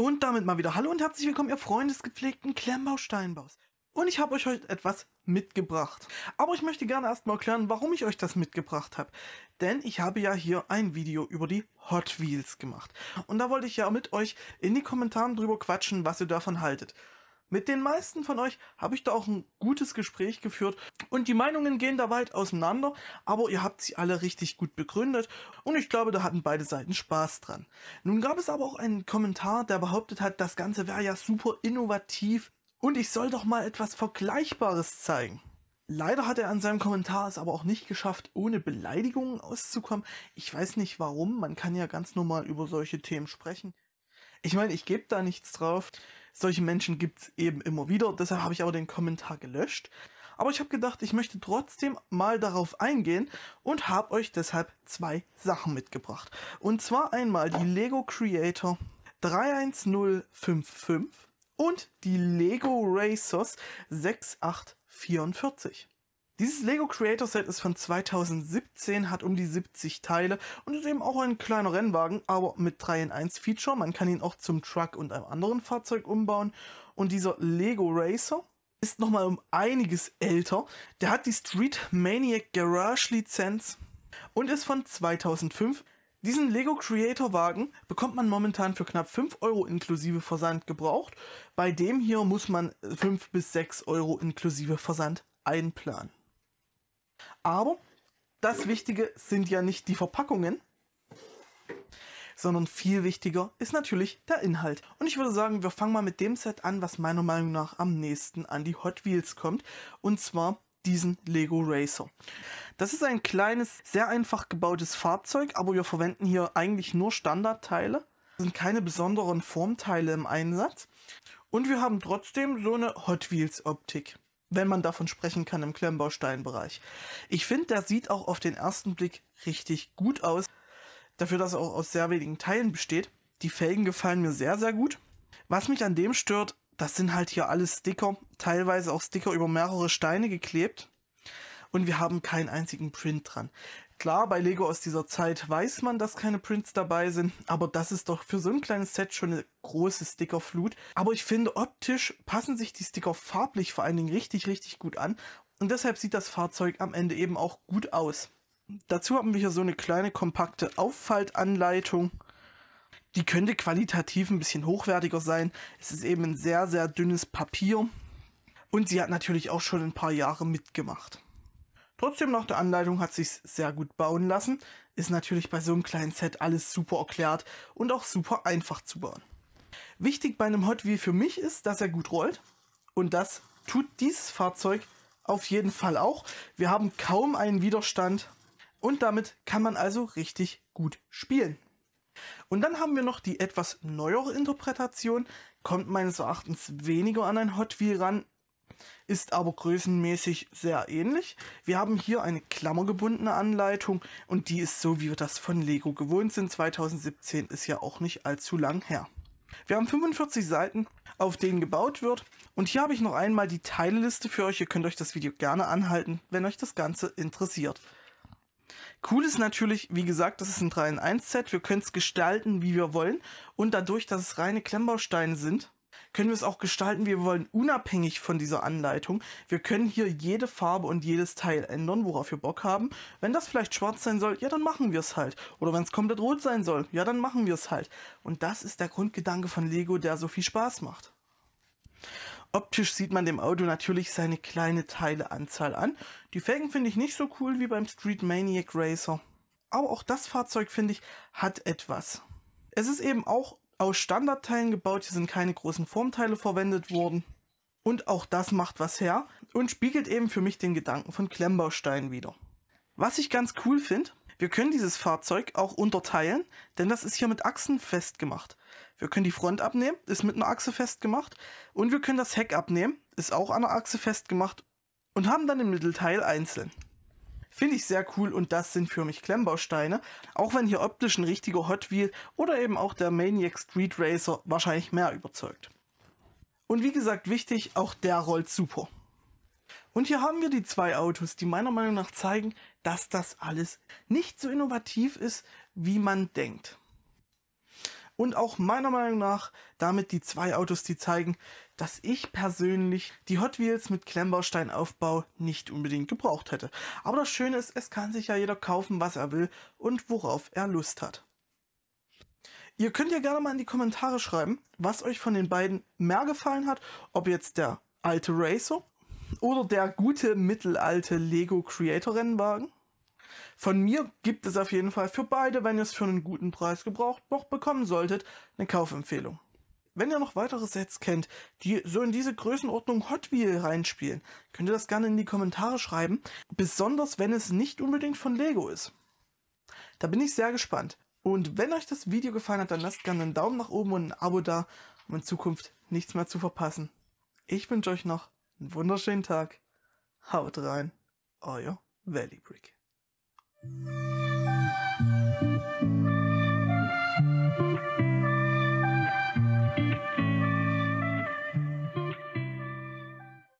Und damit mal wieder Hallo und herzlich willkommen, ihr Freunde des gepflegten Klemmbausteinbaus. Und ich habe euch heute etwas mitgebracht. Aber ich möchte gerne erstmal erklären, warum ich euch das mitgebracht habe. Denn ich habe ja hier ein Video über die Hot Wheels gemacht. Und da wollte ich ja mit euch in die Kommentaren drüber quatschen, was ihr davon haltet. Mit den meisten von euch habe ich da auch ein gutes Gespräch geführt und die Meinungen gehen da weit auseinander, aber ihr habt sie alle richtig gut begründet und ich glaube, da hatten beide Seiten Spaß dran. Nun gab es aber auch einen Kommentar, der behauptet hat, das Ganze wäre ja super innovativ und ich soll doch mal etwas Vergleichbares zeigen. Leider hat er an seinem Kommentar es aber auch nicht geschafft, ohne Beleidigungen auszukommen. Ich weiß nicht warum, man kann ja ganz normal über solche Themen sprechen. Ich meine, ich gebe da nichts drauf. Solche Menschen gibt es eben immer wieder, deshalb habe ich aber den Kommentar gelöscht. Aber ich habe gedacht, ich möchte trotzdem mal darauf eingehen und habe euch deshalb zwei Sachen mitgebracht. Und zwar einmal die Lego Creator 31055 und die Lego Racers 6844. Dieses Lego Creator Set ist von 2017, hat um die 70 Teile und ist eben auch ein kleiner Rennwagen, aber mit 3 in 1 Feature. Man kann ihn auch zum Truck und einem anderen Fahrzeug umbauen. Und dieser Lego Racer ist nochmal um einiges älter. Der hat die Street Maniac Garage Lizenz und ist von 2005. Diesen Lego Creator Wagen bekommt man momentan für knapp 5 Euro inklusive Versand gebraucht. Bei dem hier muss man 5 bis 6 Euro inklusive Versand einplanen. Aber das Wichtige sind ja nicht die Verpackungen, sondern viel wichtiger ist natürlich der Inhalt. Und ich würde sagen, wir fangen mal mit dem Set an, was meiner Meinung nach am nächsten an die Hot Wheels kommt. Und zwar diesen Lego Racer. Das ist ein kleines, sehr einfach gebautes Fahrzeug, aber wir verwenden hier eigentlich nur Standardteile. Es sind keine besonderen Formteile im Einsatz. Und wir haben trotzdem so eine Hot Wheels Optik wenn man davon sprechen kann, im Klemmbausteinbereich. Ich finde, der sieht auch auf den ersten Blick richtig gut aus. Dafür, dass er auch aus sehr wenigen Teilen besteht. Die Felgen gefallen mir sehr, sehr gut. Was mich an dem stört, das sind halt hier alles Sticker, teilweise auch Sticker über mehrere Steine geklebt. Und wir haben keinen einzigen Print dran. Klar, bei Lego aus dieser Zeit weiß man, dass keine Prints dabei sind, aber das ist doch für so ein kleines Set schon eine große Stickerflut. Aber ich finde, optisch passen sich die Sticker farblich vor allen Dingen richtig, richtig gut an. Und deshalb sieht das Fahrzeug am Ende eben auch gut aus. Dazu haben wir hier so eine kleine kompakte Auffaltanleitung. Die könnte qualitativ ein bisschen hochwertiger sein. Es ist eben ein sehr, sehr dünnes Papier. Und sie hat natürlich auch schon ein paar Jahre mitgemacht. Trotzdem nach der Anleitung hat sich's sehr gut bauen lassen, ist natürlich bei so einem kleinen Set alles super erklärt und auch super einfach zu bauen. Wichtig bei einem Hot Wheel für mich ist, dass er gut rollt und das tut dieses Fahrzeug auf jeden Fall auch. Wir haben kaum einen Widerstand und damit kann man also richtig gut spielen. Und dann haben wir noch die etwas neuere Interpretation, kommt meines Erachtens weniger an ein Hot Wheel ran, ist aber größenmäßig sehr ähnlich. Wir haben hier eine klammergebundene Anleitung und die ist so, wie wir das von Lego gewohnt sind. 2017 ist ja auch nicht allzu lang her. Wir haben 45 Seiten, auf denen gebaut wird. Und hier habe ich noch einmal die Teilliste für euch. Ihr könnt euch das Video gerne anhalten, wenn euch das Ganze interessiert. Cool ist natürlich, wie gesagt, das ist ein 3 in 1 Set. Wir können es gestalten, wie wir wollen. Und dadurch, dass es reine Klemmbausteine sind, können wir es auch gestalten, wie wir wollen, unabhängig von dieser Anleitung. Wir können hier jede Farbe und jedes Teil ändern, worauf wir Bock haben. Wenn das vielleicht schwarz sein soll, ja, dann machen wir es halt. Oder wenn es komplett rot sein soll, ja, dann machen wir es halt. Und das ist der Grundgedanke von Lego, der so viel Spaß macht. Optisch sieht man dem Auto natürlich seine kleine Teileanzahl an. Die Felgen finde ich nicht so cool wie beim Street Maniac Racer. Aber auch das Fahrzeug, finde ich, hat etwas. Es ist eben auch aus Standardteilen gebaut, hier sind keine großen Formteile verwendet worden. Und auch das macht was her und spiegelt eben für mich den Gedanken von Klemmbausteinen wieder. Was ich ganz cool finde, wir können dieses Fahrzeug auch unterteilen, denn das ist hier mit Achsen festgemacht. Wir können die Front abnehmen, ist mit einer Achse festgemacht und wir können das Heck abnehmen, ist auch an der Achse festgemacht und haben dann den Mittelteil einzeln. Finde ich sehr cool und das sind für mich Klemmbausteine. Auch wenn hier optisch ein richtiger Hot Wheel oder eben auch der Maniac Street Racer wahrscheinlich mehr überzeugt. Und wie gesagt, wichtig, auch der rollt super. Und hier haben wir die zwei Autos, die meiner Meinung nach zeigen, dass das alles nicht so innovativ ist, wie man denkt und auch meiner Meinung nach damit die zwei Autos, die zeigen, dass ich persönlich die Hot Wheels mit Klemmbausteinaufbau nicht unbedingt gebraucht hätte. Aber das Schöne ist, es kann sich ja jeder kaufen, was er will und worauf er Lust hat. Ihr könnt ja gerne mal in die Kommentare schreiben, was euch von den beiden mehr gefallen hat, ob jetzt der alte Racer oder der gute mittelalte Lego Creator Rennwagen von mir gibt es auf jeden Fall für beide, wenn ihr es für einen guten Preis gebraucht noch bekommen solltet, eine Kaufempfehlung. Wenn ihr noch weitere Sets kennt, die so in diese Größenordnung Hot Wheel reinspielen, könnt ihr das gerne in die Kommentare schreiben, besonders wenn es nicht unbedingt von Lego ist. Da bin ich sehr gespannt. Und wenn euch das Video gefallen hat, dann lasst gerne einen Daumen nach oben und ein Abo da, um in Zukunft nichts mehr zu verpassen. Ich wünsche euch noch einen wunderschönen Tag. Haut rein, euer Valley Brick. Mm-hmm.